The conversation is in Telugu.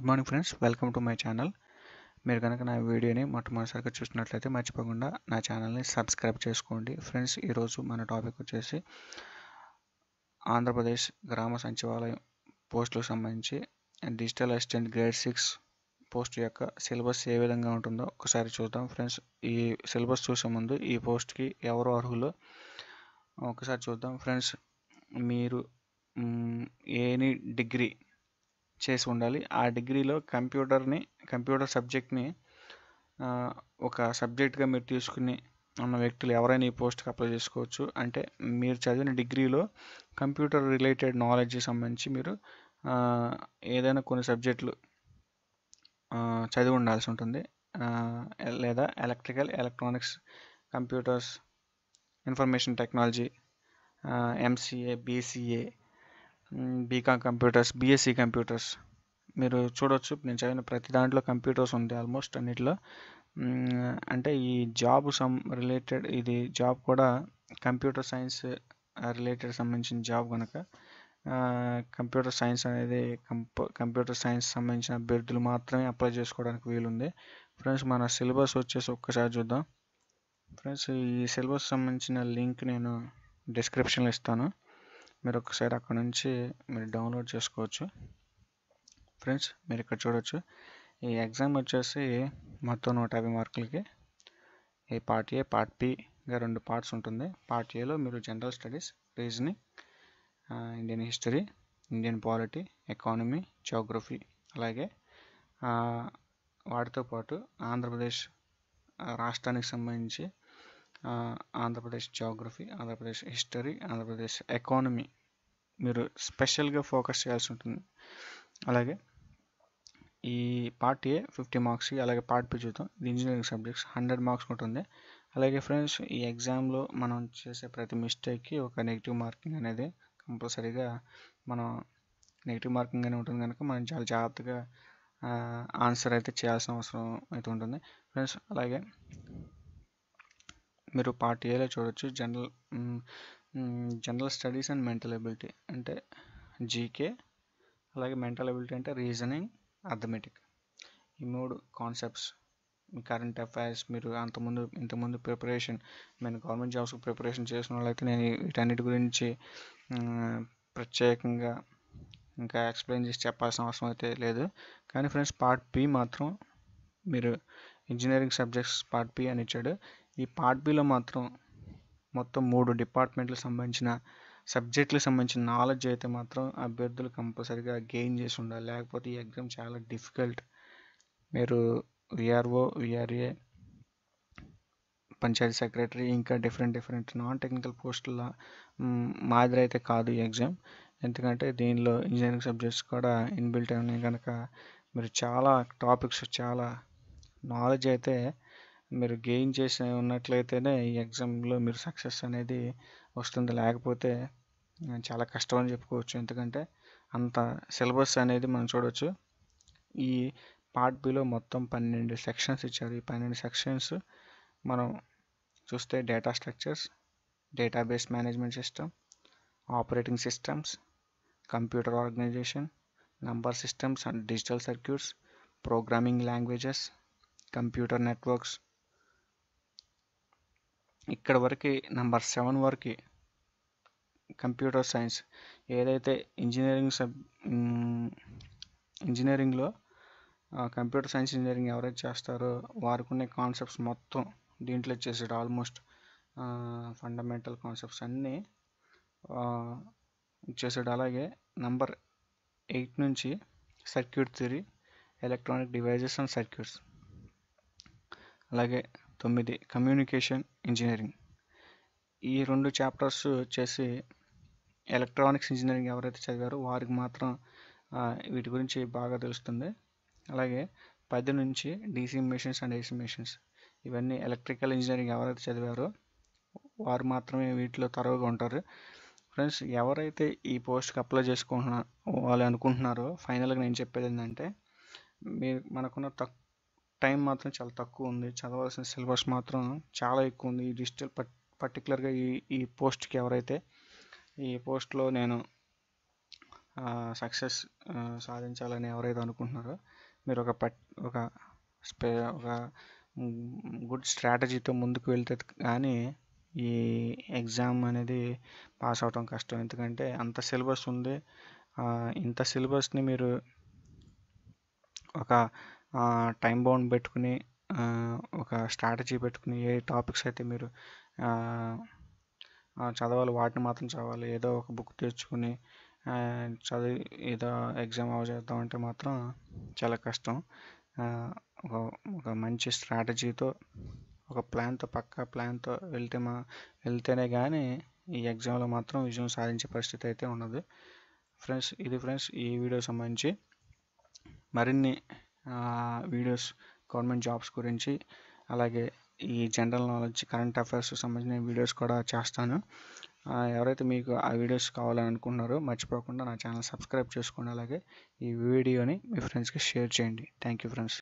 good morning friends welcome to my channel మీరు కనుక నా వీడియోని మొట్టమొదటిసారిగా చూసినట్లయితే మర్చిపోకుండా నా ఛానల్ని సబ్స్క్రైబ్ చేసుకోండి ఫ్రెండ్స్ ఈరోజు మన టాపిక్ వచ్చేసి ఆంధ్రప్రదేశ్ గ్రామ సచివాలయం పోస్టులకు సంబంధించి digital assistant grade six post యొక్క సిలబస్ ఏ విధంగా ఉంటుందో ఒకసారి చూద్దాం ఫ్రెండ్స్ ఈ సిలబస్ చూసే ముందు ఈ పోస్ట్కి ఎవరు అర్హులు ఒకసారి చూద్దాం ఫ్రెండ్స్ మీరు ఏని డిగ్రీ చేసి ఉండాలి ఆ డిగ్రీలో కంప్యూటర్ని కంప్యూటర్ సబ్జెక్ట్ని ఒక సబ్జెక్ట్గా మీరు తీసుకుని ఉన్న వ్యక్తులు ఎవరైనా ఈ పోస్ట్కి అప్లై చేసుకోవచ్చు అంటే మీరు చదివిన డిగ్రీలో కంప్యూటర్ రిలేటెడ్ నాలెడ్జ్కి సంబంధించి మీరు ఏదైనా కొన్ని సబ్జెక్టులు చదివి ఉండాల్సి ఉంటుంది లేదా electrical electronics computers information technology MCA BCA BCom computers BSc computers మీరు చూడవచ్చు నేను చదివిన ప్రతి దాంట్లో కంప్యూటర్స్ ఉంది ఆల్మోస్ట్ అన్నిట్లో అంటే ఈ జాబ్ సం రిలేటెడ్ ఇది జాబ్ కూడా కంప్యూటర్ సైన్స్ రిలేటెడ్ సంబంధించిన జాబ్ కనుక కంప్యూటర్ సైన్స్ అనేది కంప్యూటర్ సైన్స్ సంబంధించిన అభ్యర్థులు మాత్రమే అప్లై చేసుకోవడానికి వీలుంది ఫ్రెండ్స్ మన సిలబస్ వచ్చేసి ఒక్కసారి చూద్దాం ఫ్రెండ్స్ ఈ సిలబస్ సంబంధించిన లింక్ నేను డిస్క్రిప్షన్లో ఇస్తాను మీరు ఒకసారి అక్కడ నుంచి మీరు డౌన్లోడ్ చేసుకోవచ్చు ఫ్రెండ్స్ మీరు ఇక్కడ చూడవచ్చు ఈ ఎగ్జామ్ వచ్చేసి మొత్తం నూట యాభై మార్కులకి ఈ పార్ట్ ఏ పార్ట్ బిగా రెండు పార్ట్స్ ఉంటుంది పార్ట్ ఏలో మీరు general studies reasoning Indian history Indian polity economy geography అలాగే వాటితో పాటు ఆంధ్రప్రదేశ్ రాష్ట్రానికి సంబంధించి Andhra Pradesh geography Andhra Pradesh history Andhra Pradesh economy మీరు స్పెషల్గా ఫోకస్ చేయాల్సి ఉంటుంది అలాగే ఈ పార్ట్ ఏ ఫిఫ్టీ మార్క్స్ అలాగే పార్ట్ బి చూద్దాం ఇది ఇంజనీరింగ్ సబ్జెక్ట్స్ హండ్రెడ్ మార్క్స్ ఉంటుంది అలాగే ఫ్రెండ్స్ ఈ ఎగ్జామ్లో మనం చేసే ప్రతి మిస్టేక్కి ఒక నెగిటివ్ మార్కింగ్ అనేది కంపల్సరీగా మనం నెగిటివ్ మార్కింగ్ అనే ఉంటుంది కనుక మనం చాలా జాగ్రత్తగా ఆన్సర్ అయితే చేయాల్సిన అవసరం అయితే ఉంటుంది ఫ్రెండ్స్ అలాగే మీరు పార్ట్ ఏలో చూడొచ్చు general general studies and mental ability అంటే జీకే అలాగే మెంటల్ ఎబిలిటీ అంటే రీజనింగ్ అథమెటిక్ ఈ మూడు కాన్సెప్ట్స్ కరెంట్ అఫైర్స్ మీరు అంతకుముందు ఇంతకుముందు ప్రిపరేషన్ నేను గవర్నమెంట్ జాబ్స్కి ప్రిపరేషన్ చేసిన వాళ్ళైతే నేను వీటన్నిటి గురించి ప్రత్యేకంగా ఇంకా ఎక్స్ప్లెయిన్ చేసి చెప్పాల్సిన అవసరం అయితే లేదు కానీ ఫ్రెండ్స్ పార్ట్ పి మాత్రం మీరు ఇంజనీరింగ్ సబ్జెక్ట్స్ పార్ట్ పి అని ఇచ్చాడు ఈ పార్ట్ బిలో మాత్రం మొత్తం మూడు డిపార్ట్మెంట్లకు సంబంధించిన సబ్జెక్టులకు సంబంధించిన నాలెడ్జ్ అయితే మాత్రం అభ్యర్థులు కంపల్సరిగా గెయిన్ చేసి ఉండాలి లేకపోతే ఈ ఎగ్జామ్ చాలా డిఫికల్ట్ మీరు విఆర్ఓ విఆర్ఏ పంచాయతీ సెక్రటరీ ఇంకా డిఫరెంట్ డిఫరెంట్ నాన్ టెక్నికల్ పోస్టుల మాదిరి అయితే కాదు ఈ ఎగ్జామ్ ఎందుకంటే దీనిలో ఇంజనీరింగ్ సబ్జెక్ట్స్ కూడా ఇన్బిల్ట్ అయినాయి కనుక మీరు చాలా టాపిక్స్ చాలా నాలెడ్జ్ అయితే మీరు గెయిన్ చేసి ఉన్నట్లయితేనే ఈ ఎగ్జామ్లో మీరు సక్సెస్ అనేది వస్తుంది లేకపోతే చాలా కష్టం అని చెప్పుకోవచ్చు ఎందుకంటే అంత సిలబస్ అనేది మనం చూడవచ్చు ఈ పార్ట్ బిలో మొత్తం పన్నెండు సెక్షన్స్ ఇచ్చారు ఈ పన్నెండు సెక్షన్స్ మనం చూస్తే data structures database management system operating systems computer organization number systems and digital circuits programming languages computer networks ఇక్కడ వరకు నెంబర్ సెవెన్ వరకు కంప్యూటర్ సైన్స్ ఏదైతే ఇంజనీరింగ్ సబ్ ఇంజనీరింగ్లో కంప్యూటర్ సైన్స్ ఇంజనీరింగ్ ఎవరైతే చేస్తారో వారికి ఉన్న కాన్సెప్ట్స్ మొత్తం దీంట్లో వచ్చేసాడు ఆల్మోస్ట్ ఫండమెంటల్ కాన్సెప్ట్స్ అన్నీ ఇచ్చేసాడు అలాగే నంబర్ ఎయిట్ నుంచి circuit theory electronic devices and circuits అలాగే తొమ్మిది కమ్యూనికేషన్ ఇంజనీరింగ్ ఈ రెండు చాప్టర్స్ వచ్చేసి ఎలక్ట్రానిక్స్ ఇంజనీరింగ్ ఎవరైతే చదివారో వారికి మాత్రం వీటి గురించి బాగా తెలుస్తుంది అలాగే పది నుంచి DC machines and AC machines ఇవన్నీ ఎలక్ట్రికల్ ఇంజనీరింగ్ ఎవరైతే చదివారో వారు మాత్రమే వీటిలో తరువుగా ఉంటారు ఫ్రెండ్స్ ఎవరైతే ఈ పోస్ట్కి అప్లై చేసుకుంటున్నా వాళ్ళు అనుకుంటున్నారో ఫైనల్గా నేను చెప్పేది ఏంటంటే మీరు మనకున్న తక్కువ టైం మాత్రం చాలా తక్కువ ఉంది చదవాల్సిన సిలబస్ మాత్రం చాలా ఎక్కువ ఉంది ఈ డిజిటల్ పట్ పర్టికులర్గా ఈ ఈ పోస్ట్కి ఎవరైతే ఈ పోస్ట్లో నేను సక్సెస్ సాధించాలని ఎవరైతే అనుకుంటున్నారో మీరు ఒక పట్ ఒక స్పే ఒక గుడ్ స్ట్రాటజీతో ముందుకు వెళ్తే కానీ ఈ ఎగ్జామ్ అనేది పాస్ అవటం కష్టం ఎందుకంటే అంత సిలబస్ ఉంది ఇంత సిలబస్ని మీరు ఒక టైం బౌండ్ పెట్టుకుని ఒక స్ట్రాటజీ పెట్టుకుని ఏ టాపిక్స్ అయితే మీరు చదవాలి వాటిని మాత్రం చదవాలి ఏదో ఒక బుక్ తెచ్చుకుని చదివి ఏదో ఎగ్జామ్ అవ చేద్దామంటే మాత్రం చాలా కష్టం ఒక ఒక మంచి స్ట్రాటజీతో ఒక ప్లాన్తో పక్కా ప్లాన్తో వెళ్తే మా వెళ్తేనే కానీ ఈ ఎగ్జామ్లో మాత్రం విజయం సాధించే పరిస్థితి అయితే ఉన్నది ఫ్రెండ్స్ ఇది ఫ్రెండ్స్ ఈ వీడియో సంబంధించి మరిన్ని వీడియోస్ గవర్నమెంట్ జాబ్స్ గురించి అలాగే ఈ జనరల్ నాలెడ్జ్ కరెంట్ అఫైర్స్ సంబంధించిన వీడియోస్ కూడా చేస్తాను ఎవరైతే మీకు ఆ వీడియోస్ కావాలని అనుకున్నారో మర్చిపోకుండా నా ఛానల్ సబ్స్క్రైబ్ చేసుకోండి అలాగే ఈ వీడియోని మీ ఫ్రెండ్స్కి షేర్ చేయండి థ్యాంక్ యూ ఫ్రెండ్స్